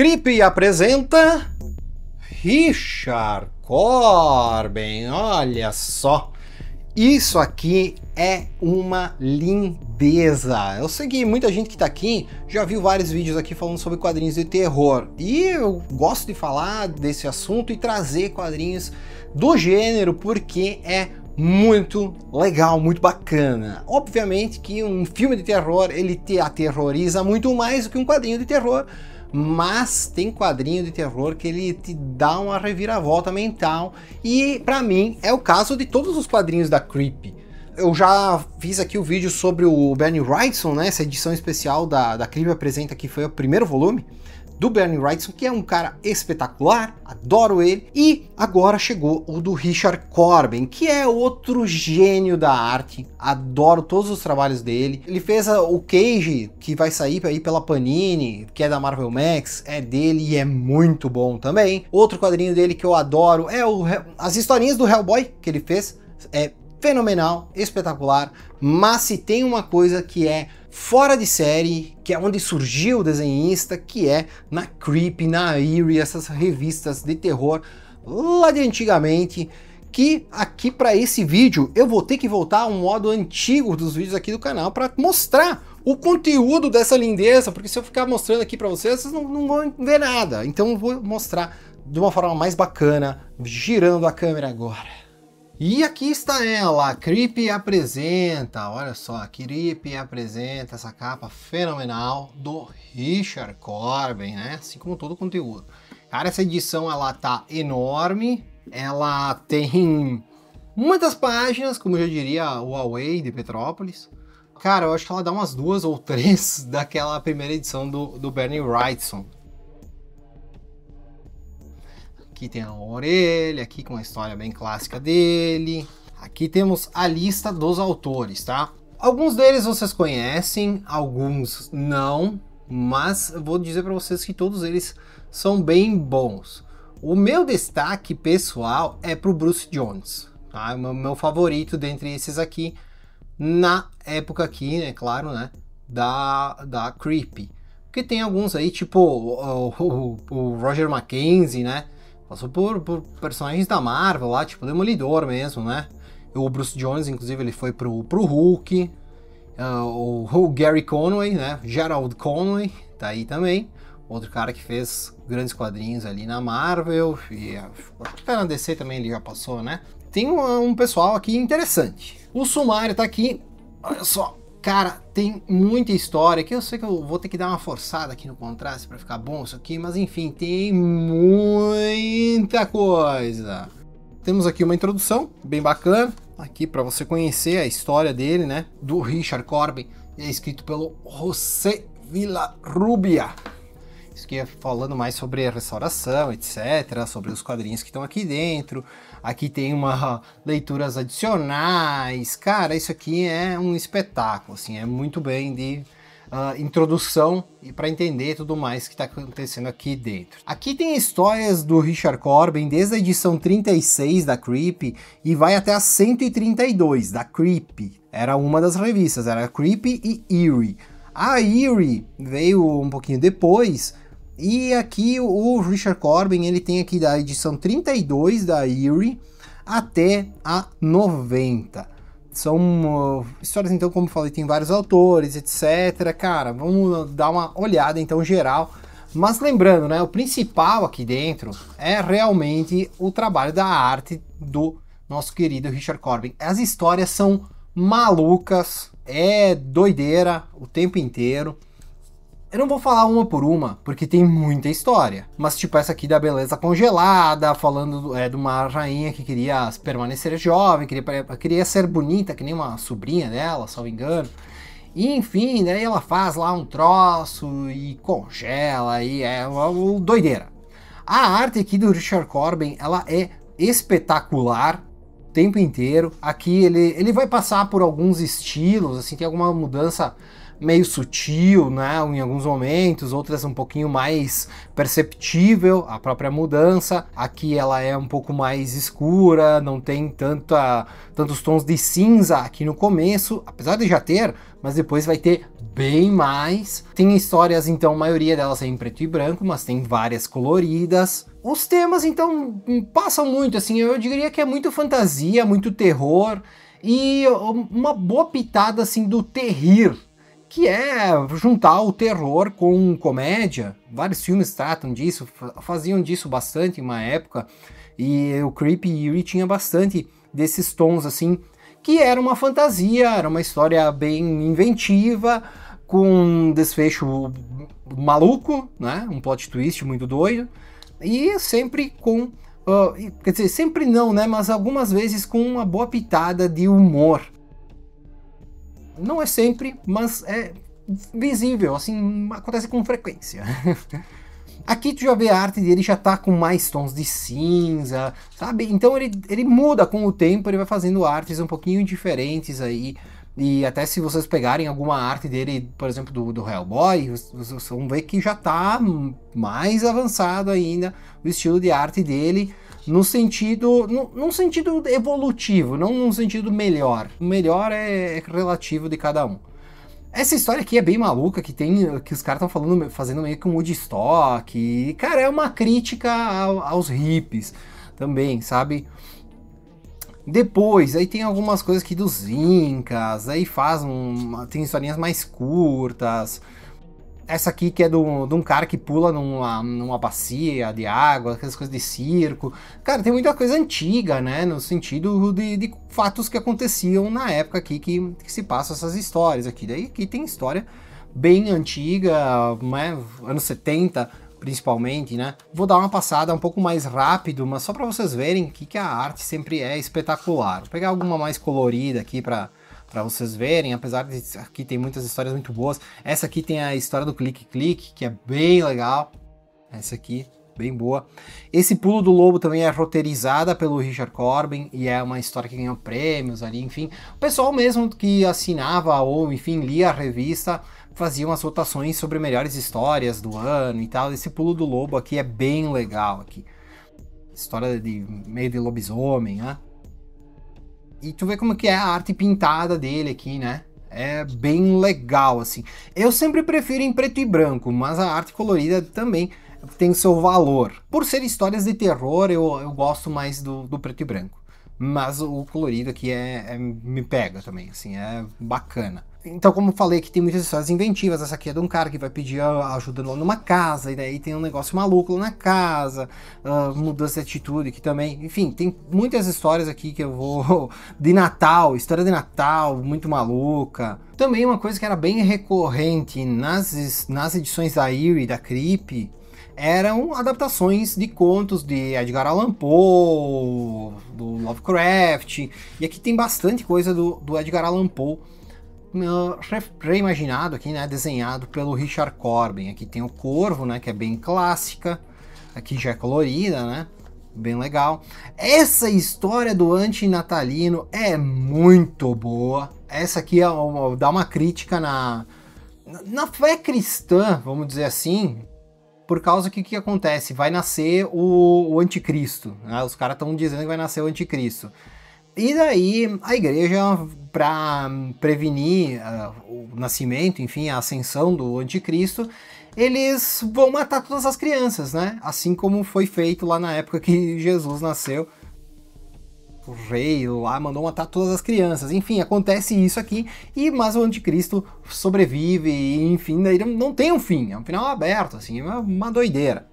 Creep apresenta Richard Corben. Olha só. Isso aqui é uma lindeza. Eu sei que muita gente que está aqui já viu vários vídeos aqui falando sobre quadrinhos de terror. E eu gosto de falar desse assunto e trazer quadrinhos do gênero porque é muito legal, muito bacana. Obviamente que um filme de terror ele te aterroriza muito mais do que um quadrinho de terror, mas tem quadrinho de terror que ele te dá uma reviravolta mental e para mim é o caso de todos os quadrinhos da Creep. Eu já fiz aqui o vídeo sobre o Bernie Wrightson, né? Essa edição especial da, da apresenta que foi o primeiro volume do Bernie Wrightson, que é um cara espetacular, adoro ele, e agora chegou o do Richard Corbin, que é outro gênio da arte, adoro todos os trabalhos dele. Ele fez a, o Cage, que vai sair aí pela Panini, que é da Marvel Max, é dele e é muito bom também. Outro quadrinho dele que eu adoro é o, as historinhas do Hellboy que ele fez, é fenomenal, espetacular, mas se tem uma coisa que é fora de série, que é onde surgiu o desenhista, que é na Creep, na Eerie, essas revistas de terror lá de antigamente, que aqui para esse vídeo eu vou ter que voltar a um modo antigo dos vídeos aqui do canal para mostrar o conteúdo dessa lindeza, porque se eu ficar mostrando aqui para vocês, vocês não, não, vão ver nada. Então eu vou mostrar de uma forma mais bacana, girando a câmera agora. E aqui está ela, a Creep apresenta, olha só, a Creep apresenta essa capa fenomenal do Richard Corbin, né? Assim como todo o conteúdo. Cara, essa edição ela tá enorme, ela tem muitas páginas, como eu já diria o Huawei de Petrópolis. Cara, eu acho que ela dá umas duas ou três daquela primeira edição do, do Bernie Wrightson, Aqui tem a orelha, aqui com a história bem clássica dele. Aqui temos a lista dos autores, tá? Alguns deles vocês conhecem, alguns não, mas vou dizer para vocês que todos eles são bem bons. O meu destaque pessoal é para o Bruce Jones, tá? O meu favorito dentre esses aqui, na época aqui, né, claro, né, da, da Creepy. Porque tem alguns aí, tipo o, o, o Roger Mackenzie, né, Passou por, por personagens da Marvel lá, tipo Demolidor mesmo, né? O Bruce Jones, inclusive, ele foi pro, pro Hulk. Uh, o, o, Gary Conway, né? Gerald Conway, tá aí também. Outro cara que fez grandes quadrinhos ali na Marvel. E até ah, na DC também ele já passou, né? Tem um, um pessoal aqui interessante. O Sumário tá aqui. Olha só, Cara, tem muita história que eu sei que eu vou ter que dar uma forçada aqui no contraste para ficar bom isso aqui, mas enfim, tem muita coisa. Temos aqui uma introdução bem bacana, aqui para você conhecer a história dele, né? Do Richard Corbin, é escrito pelo José Rubia. Isso é falando mais sobre a restauração, etc., sobre os quadrinhos que estão aqui dentro. Aqui tem uma leituras adicionais. Cara, isso aqui é um espetáculo, assim, é muito bem de Uh, introdução e para entender tudo mais que está acontecendo aqui dentro. Aqui tem histórias do Richard Corbin desde a edição 36 da Creep e vai até a 132 da Creep. Era uma das revistas, era Creep e Eerie. A Eerie veio um pouquinho depois e aqui o Richard Corbin, ele tem aqui da edição 32 da Eerie até a 90. São uh, histórias, então, como falei, tem vários autores, etc. Cara, vamos dar uma olhada, então, geral. Mas lembrando, né, o principal aqui dentro é realmente o trabalho da arte do nosso querido Richard Corbin. As histórias são malucas, é doideira o tempo inteiro. Eu não vou falar uma por uma, porque tem muita história. Mas, tipo, essa aqui da beleza congelada, falando é, de uma rainha que queria permanecer jovem, queria, queria ser bonita, que nem uma sobrinha dela, se não me engano. E, enfim, daí né, ela faz lá um troço e congela, e é uma, doideira. A arte aqui do Richard Corbin, ela é espetacular, tempo inteiro. Aqui ele, ele vai passar por alguns estilos, assim, tem alguma mudança meio sutil, né, em alguns momentos, outras um pouquinho mais perceptível, a própria mudança. Aqui ela é um pouco mais escura, não tem tanta, tantos tons de cinza aqui no começo, apesar de já ter, mas depois vai ter bem mais. Tem histórias, então, a maioria delas é em preto e branco, mas tem várias coloridas. Os temas, então, passam muito, assim, eu diria que é muito fantasia, muito terror, e uma boa pitada, assim, do terrir, que é juntar o terror com comédia. Vários filmes tratam disso, faziam disso bastante em uma época, e o Creepy Eerie tinha bastante desses tons assim, que era uma fantasia, era uma história bem inventiva, com um desfecho maluco, né? Um plot twist muito doido, e sempre com uh, quer dizer, sempre não, né? Mas algumas vezes com uma boa pitada de humor. Não é sempre, mas é visível, assim, acontece com frequência. Aqui tu já vê a arte dele já tá com mais tons de cinza, sabe? Então ele, ele muda com o tempo, ele vai fazendo artes um pouquinho diferentes aí. E até se vocês pegarem alguma arte dele, por exemplo, do, do Hellboy, vocês vão ver que já tá mais avançado ainda o estilo de arte dele no sentido, no, num sentido evolutivo, não num sentido melhor. O melhor é, é relativo de cada um. Essa história aqui é bem maluca, que tem que os caras estão falando, fazendo meio que um Woodstock. E, cara, é uma crítica ao, aos hippies também, sabe? Depois, aí tem algumas coisas aqui dos Incas, aí faz um, tem historinhas mais curtas. Essa aqui que é de um cara que pula numa, numa bacia de água, aquelas coisas de circo. Cara, tem muita coisa antiga, né? No sentido de, de fatos que aconteciam na época aqui que, que se passam essas histórias aqui. Daí aqui tem história bem antiga, né? Anos 70, principalmente, né? Vou dar uma passada um pouco mais rápido, mas só para vocês verem que, que a arte sempre é espetacular. Vou pegar alguma mais colorida aqui para para vocês verem, apesar de aqui tem muitas histórias muito boas. Essa aqui tem a história do clique clique, que é bem legal. Essa aqui bem boa. Esse Pulo do Lobo também é roteirizada pelo Richard Corbin e é uma história que ganhou prêmios ali, enfim. O pessoal mesmo que assinava ou, enfim, lia a revista fazia umas rotações sobre melhores histórias do ano e tal. Esse Pulo do Lobo aqui é bem legal aqui. História de meio de lobisomem, né? E tu vê como que é a arte pintada dele aqui, né? É bem legal, assim. Eu sempre prefiro em preto e branco, mas a arte colorida também tem seu valor. Por ser histórias de terror, eu, eu gosto mais do, do preto e branco. Mas o colorido aqui é, é me pega também, assim, é bacana. Então, como falei, que tem muitas histórias inventivas. Essa aqui é de um cara que vai pedir ah, ajuda numa casa, e daí tem um negócio maluco na casa, uh, mudança de atitude, que também. Enfim, tem muitas histórias aqui que eu vou. De Natal, história de Natal, muito maluca. Também uma coisa que era bem recorrente nas, nas edições da Eerie, da Creep, eram adaptações de contos de Edgar Allan Poe, do Lovecraft. E aqui tem bastante coisa do, do Edgar Allan Poe reimaginado aqui, né, desenhado pelo Richard Corbin. Aqui tem o corvo, né, que é bem clássica. Aqui já é colorida, né? Bem legal. Essa história do antinatalino é muito boa. Essa aqui é uma, dá uma crítica na, na fé cristã, vamos dizer assim, por causa que o que acontece? Vai nascer o, o anticristo. Né? Os caras estão dizendo que vai nascer o anticristo. E daí a igreja para hum, prevenir uh, o nascimento, enfim, a ascensão do anticristo, eles vão matar todas as crianças, né? Assim como foi feito lá na época que Jesus nasceu. O rei lá mandou matar todas as crianças. Enfim, acontece isso aqui, e mas o anticristo sobrevive, e, enfim, daí não tem um fim, é um final aberto, assim, é uma, uma doideira.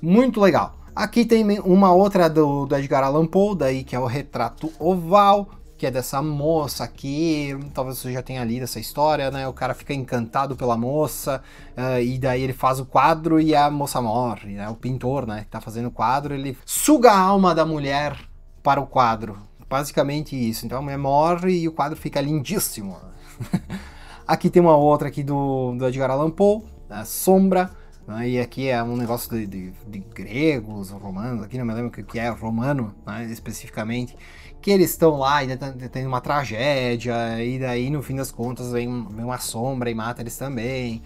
Muito legal. Aqui tem uma outra do, do Edgar Allan Poe, daí que é o retrato oval, que é dessa moça aqui, talvez você já tenha lido essa história, né? O cara fica encantado pela moça, uh, e daí ele faz o quadro e a moça morre, né? O pintor, né, que tá fazendo o quadro, ele suga a alma da mulher para o quadro. Basicamente isso. Então a mulher morre e o quadro fica lindíssimo. aqui tem uma outra aqui do, do Edgar Allan Poe, a Sombra, né? E aqui é um negócio de, de, de gregos, romanos, aqui não me lembro o que é, romano, né? especificamente, que eles estão lá e tem uma tragédia, e daí no fim das contas vem, vem uma sombra e mata eles também.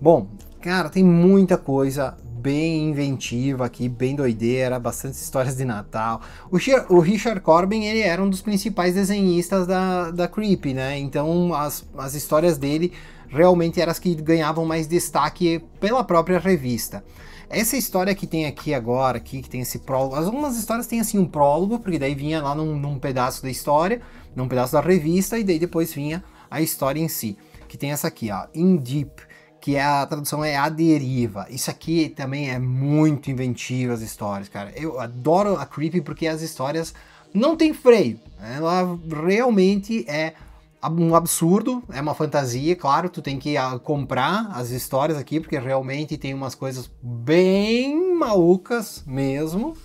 Bom, Cara, tem muita coisa bem inventiva aqui, bem doideira, bastante histórias de Natal. O, o, Richard Corbin, ele era um dos principais desenhistas da, da Creep, né? Então as, as histórias dele realmente eram as que ganhavam mais destaque pela própria revista. Essa história que tem aqui agora, aqui, que tem esse prólogo, algumas histórias têm assim um prólogo, porque daí vinha lá num, num pedaço da história, num pedaço da revista, e daí depois vinha a história em si. Que tem essa aqui, ó, In Deep, que é a tradução é a deriva. Isso aqui também é muito inventivo as histórias, cara. Eu adoro a Creepy porque as histórias não tem freio. Ela realmente é um absurdo, é uma fantasia, claro, tu tem que ah, comprar as histórias aqui porque realmente tem umas coisas bem malucas mesmo.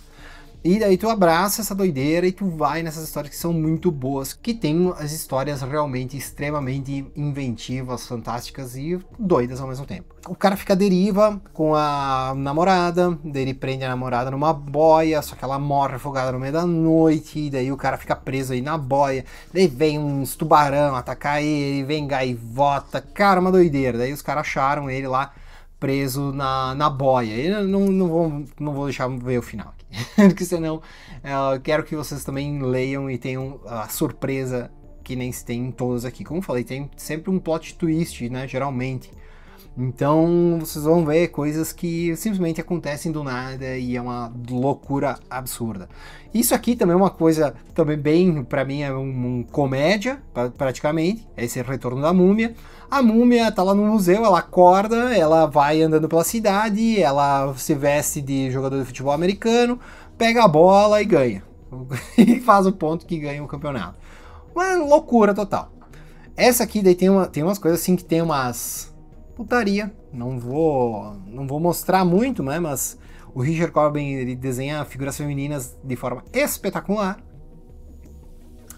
E daí tu abraça essa doideira e tu vai nessas histórias que são muito boas, que tem as histórias realmente extremamente inventivas, fantásticas e doidas ao mesmo tempo. O cara fica à deriva com a namorada, daí ele prende a namorada numa boia, só que ela morre afogada no meio da noite, e daí o cara fica preso aí na boia, daí vem uns tubarão atacar ele, vem gaivota, cara, uma doideira. Daí os caras acharam ele lá preso na, na boia. Eu não, não, vou, não vou deixar ver o final aqui. Porque senão ah, eu quero que vocês também leiam e tenham a surpresa que nem se tem em todos aqui. Como falei, tem sempre um plot twist, né? Geralmente. Então vocês vão ver coisas que simplesmente acontecem do nada e é uma loucura absurda. Isso aqui também é uma coisa também bem, para mim é um, um comédia praticamente. é Esse retorno da múmia. A múmia tá lá no museu, ela acorda, ela vai andando pela cidade, ela se veste de jogador de futebol americano, pega a bola e ganha. e faz o ponto que ganha o campeonato. Uma loucura total. Essa aqui daí tem, uma, tem umas coisas assim que tem umas putaria. Não vou, não vou mostrar muito, né? Mas o Richard Corbin ele desenha figuras femininas de forma espetacular.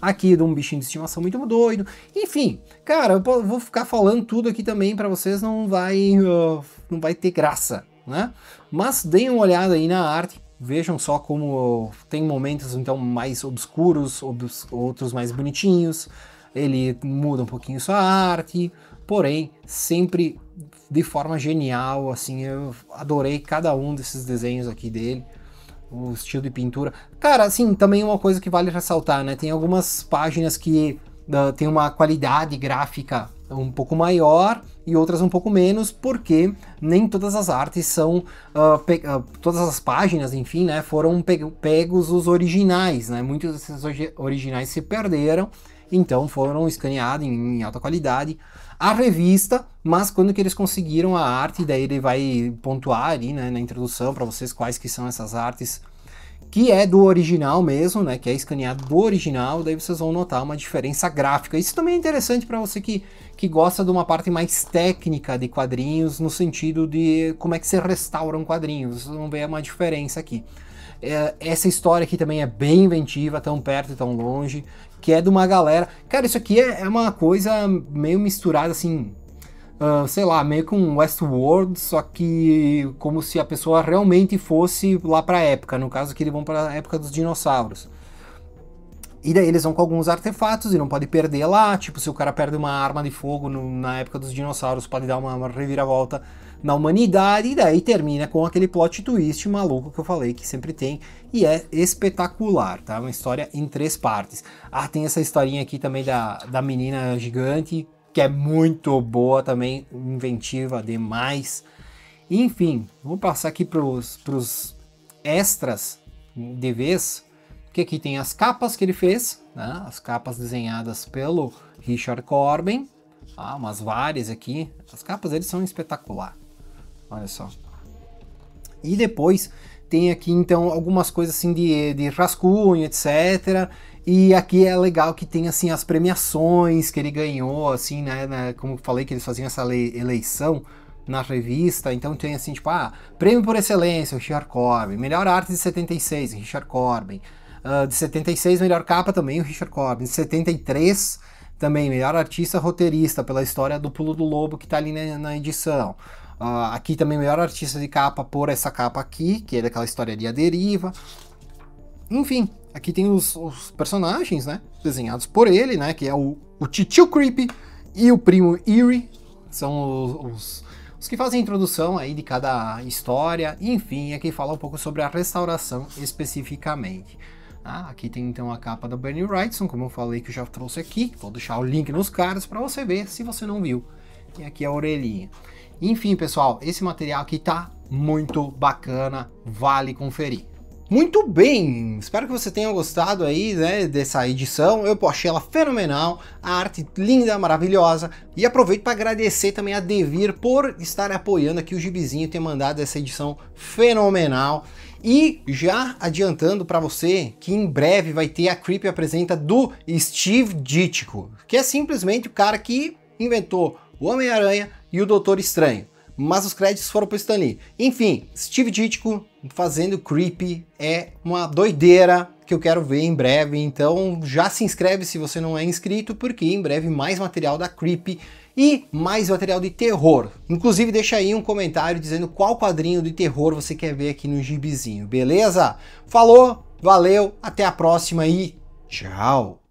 Aqui de um bichinho de estimação muito doido. Enfim, cara, eu vou ficar falando tudo aqui também para vocês, não vai, uh, não vai ter graça, né? Mas deem uma olhada aí na arte. Vejam só como tem momentos então mais obscuros, obs outros mais bonitinhos. Ele muda um pouquinho sua arte, porém sempre de forma genial, assim, eu adorei cada um desses desenhos aqui dele, o estilo de pintura. Cara, assim, também uma coisa que vale ressaltar, né? Tem algumas páginas que uh, tem uma qualidade gráfica um pouco maior e outras um pouco menos, porque nem todas as artes são, uh, uh, todas as páginas, enfim, né, foram pe pegos os originais, né, muitos desses originais se perderam, então foram escaneados em, em alta qualidade, a revista, mas quando que eles conseguiram a arte, daí ele vai pontuar ali, né, na introdução para vocês quais que são essas artes que é do original mesmo, né, que é escaneado do original, daí vocês vão notar uma diferença gráfica. Isso também é interessante para você que, que gosta de uma parte mais técnica de quadrinhos, no sentido de como é que se restauram quadrinhos. Vocês vão ver uma diferença aqui. É, essa história aqui também é bem inventiva, tão perto e tão longe, que é de uma galera. Cara, isso aqui é, é uma coisa meio misturada assim. Uh, sei lá, meio com Westworld, só que como se a pessoa realmente fosse lá pra época, no caso que eles vão pra época dos dinossauros. E daí eles vão com alguns artefatos e não pode perder lá. Tipo, se o cara perde uma arma de fogo no, na época dos dinossauros, pode dar uma, uma reviravolta na humanidade. E daí termina com aquele plot twist maluco que eu falei que sempre tem. E é espetacular, tá? Uma história em três partes. Ah, tem essa historinha aqui também da, da menina gigante, que é muito boa também, inventiva demais. Enfim, vou passar aqui para pros extras de vez que aqui tem as capas que ele fez, né? as capas desenhadas pelo Richard Corben, ah, tá? umas várias aqui. As capas deles são espetacular. Olha só. E depois tem aqui então algumas coisas assim de, de rascunho, etc. E aqui é legal que tem assim as premiações que ele ganhou, assim, né? né como falei que eles faziam essa eleição na revista, então tem assim, tipo, ah, prêmio por excelência, Richard Corbin, melhor arte de 76, Richard Corbin, ah, de 76, melhor capa também, o Richard Corbin. De 73, também, melhor artista roteirista, pela história do Pulo do Lobo que está ali na, na edição. Uh, aqui também, melhor artista de capa por essa capa aqui, que é daquela história de A Deriva. Enfim, aqui tem os, os personagens, né? Desenhados por ele, né? Que é o, o Titio Creepy e o primo Eerie. São os, os os que fazem a introdução aí de cada história, enfim, aqui fala um pouco sobre a restauração especificamente. Ah, aqui tem então a capa da Bernie Wrightson, como eu falei que eu já trouxe aqui. Vou deixar o link nos cards para você ver se você não viu. E aqui a orelhinha. Enfim, pessoal, esse material aqui tá muito bacana, vale conferir. Muito bem, espero que você tenha gostado aí né, dessa edição, eu achei ela fenomenal, a arte linda, maravilhosa, e aproveito para agradecer também a Devir por estar apoiando aqui o Gibizinho, ter mandado essa edição fenomenal, e já adiantando para você que em breve vai ter a Creepy apresenta do Steve Ditko, que é simplesmente o cara que inventou o Homem-Aranha e o Doutor Estranho. Mas os créditos foram para Stan Lee. Enfim, Steve Ditko fazendo Creepy é uma doideira que eu quero ver em breve. Então já se inscreve se você não é inscrito, porque em breve mais material da Creep e mais material de terror. Inclusive deixa aí um comentário dizendo qual quadrinho de terror você quer ver aqui no gibizinho, beleza? Falou, valeu, até a próxima e tchau!